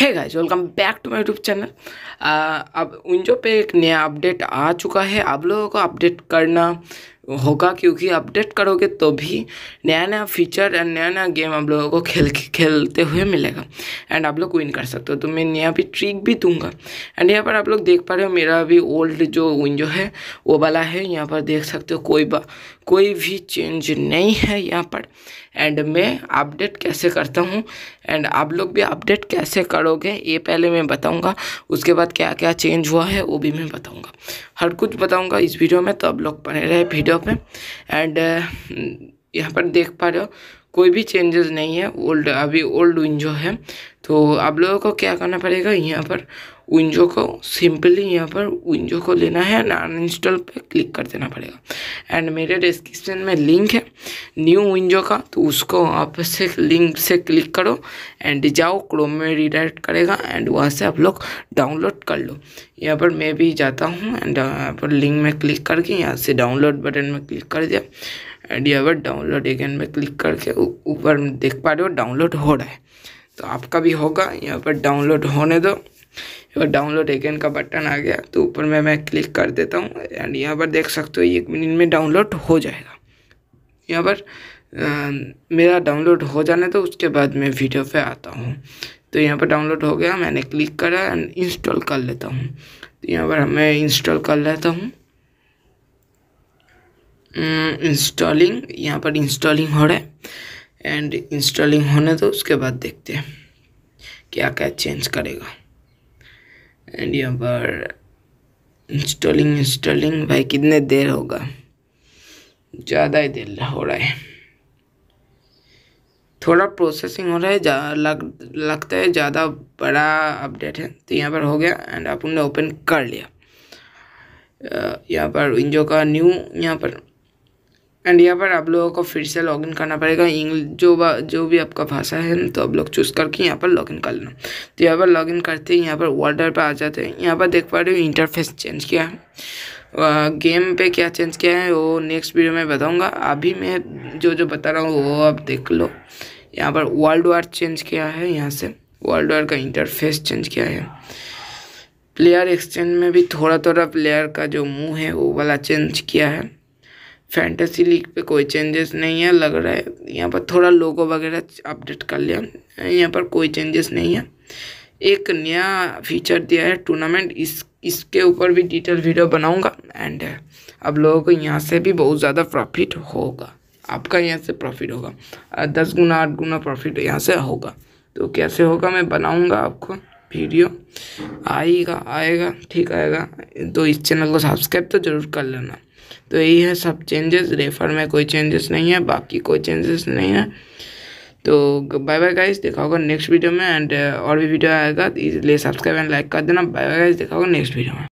है guys welcome back to my YouTube channel अब उनजो पे एक नया अपडेट आ चुका है आप लोगों को अपडेट करना होगा क्योंकि अपडेट करोगे तो भी नया नया फीचर एंड नया नया गेम आप लोगों को खेल खेलते हुए मिलेगा एंड आप लोग विन कर सकते हो तो मैं नया भी ट्रिक भी दूंगा एंड यहाँ पर आप लोग देख पा रहे हो मेरा अभी ओल्ड जो विंडो है वो वाला है यहाँ पर देख सकते हो कोई बा कोई भी चेंज नहीं है यहाँ पर एंड मैं अपडेट कैसे करता हूँ एंड आप लोग भी अपडेट कैसे करोगे ये पहले मैं बताऊँगा उसके बाद क्या क्या चेंज हुआ है वो भी मैं बताऊँगा हर कुछ बताऊँगा इस वीडियो में तो आप लोग बने रहे वीडियो वीडियो पे एंड uh, यहाँ पर देख पा रहे हो कोई भी चेंजेस नहीं है ओल्ड अभी ओल्ड विंडो है तो आप लोगों को क्या करना पड़ेगा यहाँ पर विंजो को सिंपली यहाँ पर विंजो को लेना है एंड अनइंस्टॉल पे क्लिक कर देना पड़ेगा एंड मेरे डिस्क्रिप्शन में लिंक है न्यू विंजो का तो उसको आप से लिंक से क्लिक करो एंड जाओ क्रोम में रिडायरेक्ट करेगा एंड वहाँ से आप लोग डाउनलोड कर लो यहाँ पर मैं भी जाता हूँ एंड यहाँ पर लिंक में क्लिक करके यहाँ से डाउनलोड बटन में क्लिक कर दिया एंड यहाँ पर डाउनलोड एगेन में क्लिक करके ऊपर देख पा रहे हो डाउनलोड हो रहा है तो आपका भी होगा यहाँ पर डाउनलोड होने दो यहाँ डाउनलोड एगेन का बटन आ गया तो ऊपर में मैं क्लिक कर देता हूँ एंड यहाँ पर देख सकते हो एक मिनट में डाउनलोड हो जाएगा यहाँ पर मेरा डाउनलोड हो जाने तो उसके बाद मैं वीडियो पे आता हूँ तो यहाँ पर डाउनलोड हो गया मैंने क्लिक करा एंड इंस्टॉल कर लेता हूँ तो यहाँ पर मैं इंस्टॉल कर लेता हूँ इंस्टॉलिंग यहाँ पर इंस्टॉलिंग हो रहा है एंड इंस्टॉलिंग होने दो तो उसके बाद देखते हैं क्या क्या चेंज करेगा एंड यहाँ पर इंस्टॉलिंग इंस्टॉलिंग भाई कितने देर होगा ज़्यादा ही देर हो रहा है थोड़ा प्रोसेसिंग हो रहा है लग लगता है ज़्यादा बड़ा अपडेट है तो यहाँ पर हो गया एंड आप ओपन कर लिया यहाँ पर विंजो का न्यू यहाँ पर एंड यहाँ पर आप लोगों को फिर से लॉगिन करना पड़ेगा इंग्लिश जो जो भी आपका भाषा है तो आप लोग चूज़ करके यहाँ पर लॉगिन कर लेना तो यहाँ पर लॉगिन करते ही यहाँ पर वर्डर पर आ जाते हैं यहाँ पर देख पा रहे हो इंटरफेस चेंज किया है गेम पे क्या चेंज किया है वो नेक्स्ट वीडियो में बताऊँगा अभी मैं जो जो बता रहा हूँ वो आप देख लो यहाँ पर वर्ल्ड वार चेंज किया है यहाँ से वर्ल्ड वार का इंटरफेस चेंज किया है प्लेयर एक्सचेंज में भी थोड़ा थोड़ा प्लेयर का जो मुंह है वो वाला चेंज किया है फैंटेसी लीग पे कोई चेंजेस नहीं है लग रहा है यहाँ पर थोड़ा लोगो वगैरह अपडेट कर लिया यहाँ पर कोई चेंजेस नहीं है एक नया फीचर दिया है टूर्नामेंट इस इसके ऊपर भी डिटेल वीडियो बनाऊंगा एंड अब लोगों को यहाँ से भी बहुत ज़्यादा प्रॉफिट होगा आपका यहाँ से प्रॉफिट होगा दस गुना आठ गुना प्रॉफिट यहाँ से होगा तो कैसे होगा मैं बनाऊँगा आपको वीडियो आएगा आएगा ठीक आएगा तो इस चैनल को सब्सक्राइब तो ज़रूर कर लेना तो यही है सब चेंजेस रेफर में कोई चेंजेस नहीं है बाकी कोई चेंजेस नहीं है तो बाय बाय गाइस देखा होगा नेक्स्ट वीडियो में एंड uh, और भी वीडियो आएगा तो इसलिए सब्सक्राइब एंड लाइक कर देना बाय बाय गाइस देखा होगा नेक्स्ट वीडियो में